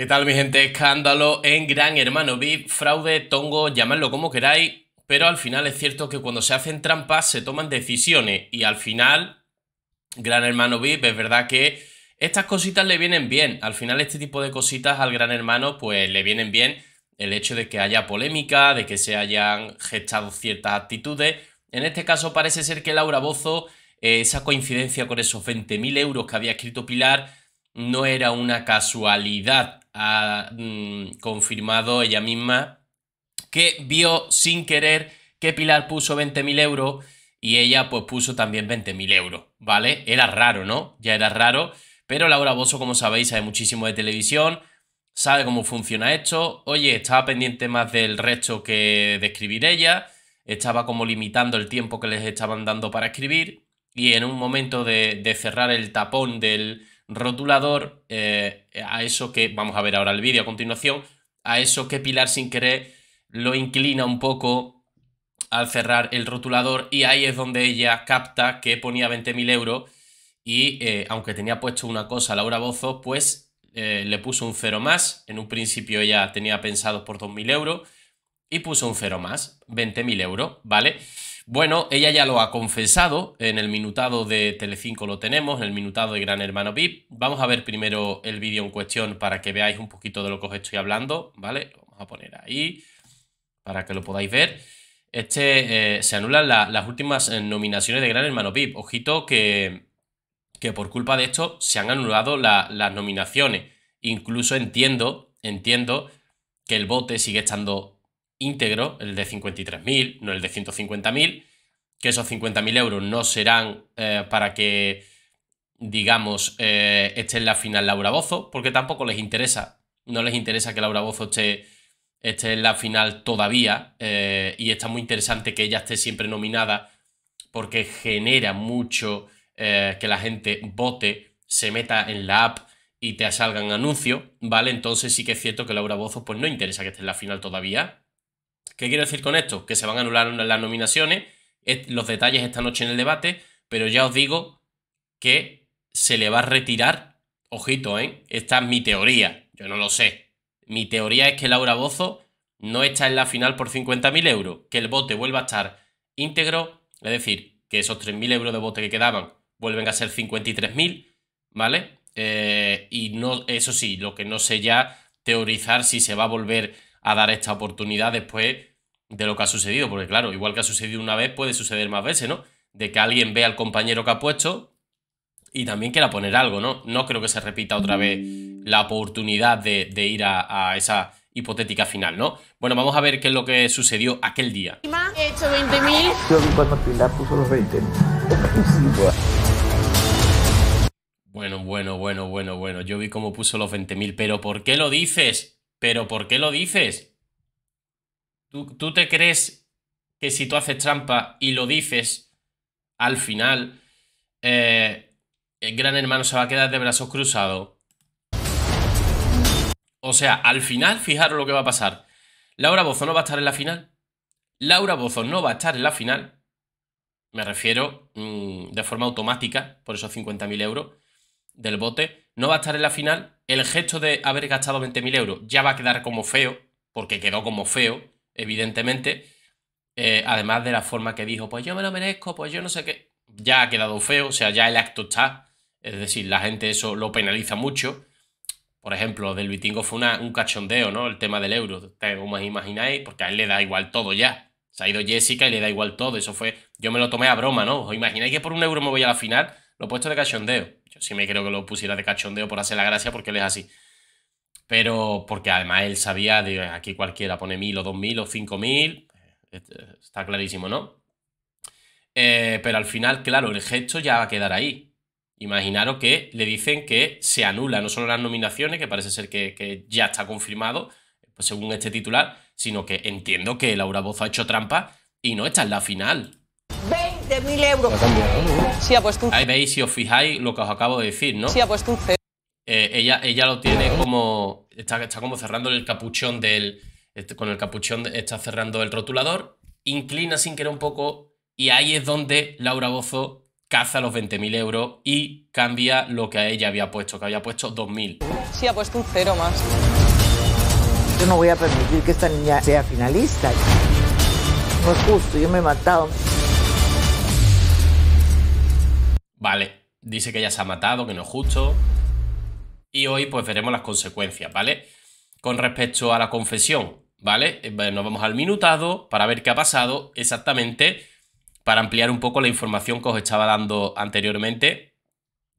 ¿Qué tal mi gente? Escándalo en Gran Hermano VIP, fraude, tongo, llamadlo como queráis, pero al final es cierto que cuando se hacen trampas se toman decisiones y al final Gran Hermano VIP es verdad que estas cositas le vienen bien, al final este tipo de cositas al Gran Hermano pues le vienen bien el hecho de que haya polémica, de que se hayan gestado ciertas actitudes, en este caso parece ser que Laura Bozo, eh, esa coincidencia con esos 20.000 euros que había escrito Pilar, no era una casualidad, ha mm, confirmado ella misma que vio sin querer que Pilar puso 20.000 euros y ella pues puso también 20.000 euros, ¿vale? Era raro, ¿no? Ya era raro, pero Laura Bozo, como sabéis, sabe muchísimo de televisión, sabe cómo funciona esto, oye, estaba pendiente más del resto que de escribir ella, estaba como limitando el tiempo que les estaban dando para escribir y en un momento de cerrar el tapón del, rotulador, eh, a eso que, vamos a ver ahora el vídeo a continuación, a eso que Pilar sin querer lo inclina un poco al cerrar el rotulador y ahí es donde ella capta que ponía 20.000 euros y eh, aunque tenía puesto una cosa Laura Bozo, pues eh, le puso un cero más, en un principio ella tenía pensado por 2.000 euros y puso un cero más, 20.000 euros, ¿vale? vale bueno, ella ya lo ha confesado, en el minutado de Telecinco lo tenemos, en el minutado de Gran Hermano VIP. Vamos a ver primero el vídeo en cuestión para que veáis un poquito de lo que os estoy hablando, ¿vale? Lo vamos a poner ahí para que lo podáis ver. Este, eh, se anulan las últimas eh, nominaciones de Gran Hermano VIP. Ojito que, que por culpa de esto se han anulado las nominaciones. Incluso entiendo, entiendo que el bote sigue estando íntegro, el de 53.000, no el de 150.000, que esos 50.000 euros no serán eh, para que, digamos, eh, esté en la final Laura Bozo, porque tampoco les interesa, no les interesa que Laura Bozo esté, esté en la final todavía, eh, y está muy interesante que ella esté siempre nominada, porque genera mucho que la gente vote, se meta en la app y te salgan anuncios, ¿vale? Entonces sí que es cierto que Laura Bozo pues no interesa que esté en la final todavía, ¿Qué quiero decir con esto? Que se van a anular las nominaciones, los detalles esta noche en el debate, pero ya os digo que se le va a retirar, ojito, ¿eh? Esta es mi teoría, yo no lo sé. Mi teoría es que Laura Bozo no está en la final por 50.000 euros, que el bote vuelva a estar íntegro, es decir, que esos 3.000 euros de bote que quedaban vuelven a ser 53.000, ¿vale? Eh, y no, eso sí, lo que no sé ya teorizar si se va a volver a dar esta oportunidad después de lo que ha sucedido, porque claro, igual que ha sucedido una vez, puede suceder más veces, ¿no? De que alguien vea al compañero que ha puesto y también quiera poner algo, ¿no? No creo que se repita otra vez la oportunidad de, ir a, esa hipotética final, ¿no? Bueno, vamos a ver qué es lo que sucedió aquel día. He hecho 20.000. Yo cuando Pilar puso los 20. bueno, bueno, bueno, bueno, bueno. Yo vi cómo puso los 20.000, pero ¿por qué lo dices? ¿Pero por qué lo dices? ¿Tú, te crees que si tú haces trampa y lo dices al final, eh, el gran hermano se va a quedar de brazos cruzados? O sea, al final, fijaros lo que va a pasar. Laura Bozo no va a estar en la final. Laura Bozo no va a estar en la final. Me refiero mm, de forma automática, por esos 50.000 euros del bote. No va a estar en la final. El gesto de haber gastado 20.000 euros ya va a quedar como feo, porque quedó como feo evidentemente. Eh, además de la forma que dijo, pues yo me lo merezco, pues yo no sé qué. Ya ha quedado feo, o sea, ya el acto está. Es decir, la gente eso lo penaliza mucho. Por ejemplo, del Vitingo fue una, un cachondeo, ¿no? El tema del euro, como os imagináis, porque a él le da igual todo ya. Se ha ido Jessica y le da igual todo. Eso fue, yo me lo tomé a broma, ¿no? ¿Os imagináis que por un euro me voy a la final? Lo he puesto de cachondeo. Yo sí me creo que lo pusiera de cachondeo por hacer la gracia porque él es así. Pero porque además él sabía, de aquí cualquiera pone mil o dos mil o cinco mil, este, está clarísimo, ¿no? Eh, pero al final, claro, el gesto ya va a quedar ahí. Imaginaros que le dicen que se anula no solo las nominaciones, que parece ser que, ya está confirmado, pues según este titular, sino que entiendo que Laura Bozo ha hecho trampa y no está en la final. 20.000 euros. ha Ahí veis, si os fijáis, lo que os acabo de decir, ¿no? Sí, ha puesto un eh, ella, ella lo tiene como. Está, está como cerrando el capuchón del. Este, con el capuchón está cerrando el rotulador. Inclina sin querer un poco. Y ahí es donde Laura Bozo caza los 20.000 euros y cambia lo que a ella había puesto, que había puesto 2.000. Sí, ha puesto un cero más. Yo no voy a permitir que esta niña sea finalista. No es justo, yo me he matado. Vale, dice que ella se ha matado, que no es justo y hoy pues veremos las consecuencias, ¿vale? Con respecto a la confesión, ¿vale? Eh, nos vamos al minutado para ver qué ha pasado exactamente, para ampliar un poco la información que os estaba dando anteriormente.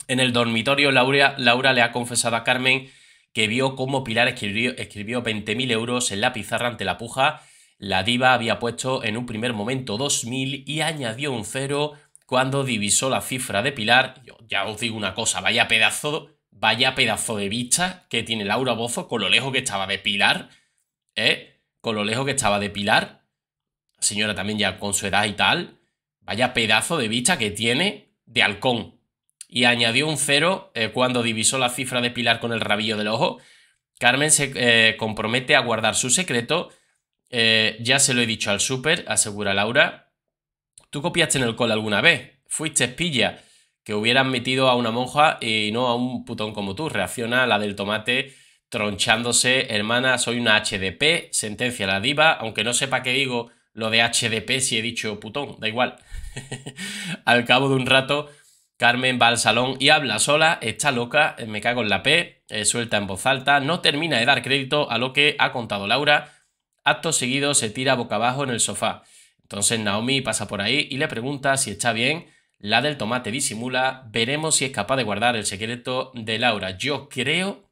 En el dormitorio Laura, le ha confesado a Carmen que vio cómo Pilar escribió, 20.000 euros en la pizarra ante la puja. La diva había puesto en un primer momento 2.000 y añadió un cero cuando divisó la cifra de Pilar. Yo ya os digo una cosa, vaya pedazo Vaya pedazo de vista que tiene Laura Bozo con lo lejos que estaba de Pilar. ¿Eh? Con lo lejos que estaba de Pilar. Señora también ya con su edad y tal. Vaya pedazo de vista que tiene de halcón. Y añadió un cero eh, cuando divisó la cifra de Pilar con el rabillo del ojo. Carmen se eh, compromete a guardar su secreto. Eh, ya se lo he dicho al súper, asegura Laura. ¿Tú copiaste en el cole alguna vez? ¿Fuiste espilla? que hubiera admitido a una monja y no a un putón como tú. Reacciona la del tomate tronchándose, hermana, soy una HDP, sentencia la diva, aunque no sepa qué digo lo de HDP si he dicho putón, da igual. al cabo de un rato, Carmen va al salón y habla sola, está loca, eh, me cago en la P, eh, suelta en voz alta, no termina de dar crédito a lo que ha contado Laura, acto seguido se tira boca abajo en el sofá. Entonces Naomi pasa por ahí y le pregunta si está bien, la del tomate disimula. Veremos si es capaz de guardar el secreto de Laura. Yo creo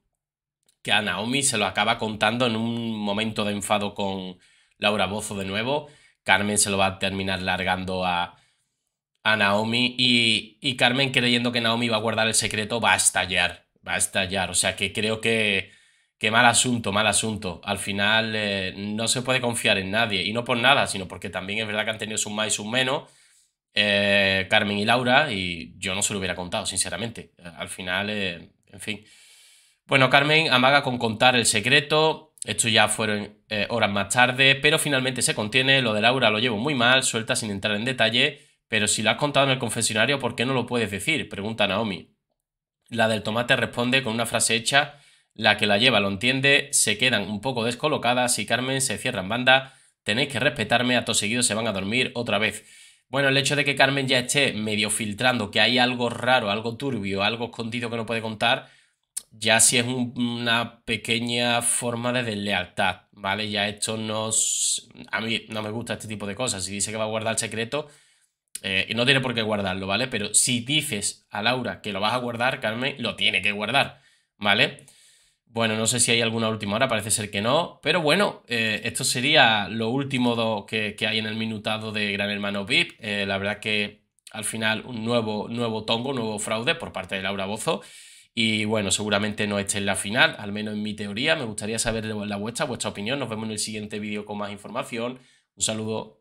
que a Naomi se lo acaba contando en un momento de enfado con Laura Bozo de nuevo. Carmen se lo va a terminar largando a, Naomi y, Carmen creyendo que Naomi va a guardar el secreto va a estallar, va a estallar. O sea que creo que, mal asunto, mal asunto. Al final eh, no se puede confiar en nadie y no por nada, sino porque también es verdad que han tenido sus más y sus menos eh, Carmen y Laura, y yo no se lo hubiera contado, sinceramente. Al final, eh, en fin. Bueno, Carmen amaga con contar el secreto. Esto ya fueron eh, horas más tarde, pero finalmente se contiene. Lo de Laura lo llevo muy mal, suelta sin entrar en detalle. Pero si lo has contado en el confesionario, ¿por qué no lo puedes decir? Pregunta Naomi. La del tomate responde con una frase hecha. La que la lleva lo entiende, se quedan un poco descolocadas y Carmen se cierra en banda. Tenéis que respetarme, a todos seguidos se van a dormir otra vez. Bueno, el hecho de que Carmen ya esté medio filtrando que hay algo raro, algo turbio, algo escondido que no puede contar, ya sí es una pequeña forma de deslealtad, ¿vale? Ya esto nos, A mí no me gusta este tipo de cosas. Si dice que va a guardar el secreto, eh, y no tiene por qué guardarlo, ¿vale? Pero si dices a Laura que lo vas a guardar, Carmen, lo tiene que guardar, ¿vale? Bueno, no sé si hay alguna última hora, parece ser que no. Pero bueno, eh, esto sería lo último que, que, hay en el minutado de Gran Hermano VIP. Eh, la verdad que al final un nuevo, nuevo tongo, nuevo fraude por parte de Laura Bozo. Y bueno, seguramente no esté en la final, al menos en mi teoría. Me gustaría saber la vuestra, vuestra opinión. Nos vemos en el siguiente vídeo con más información. Un saludo.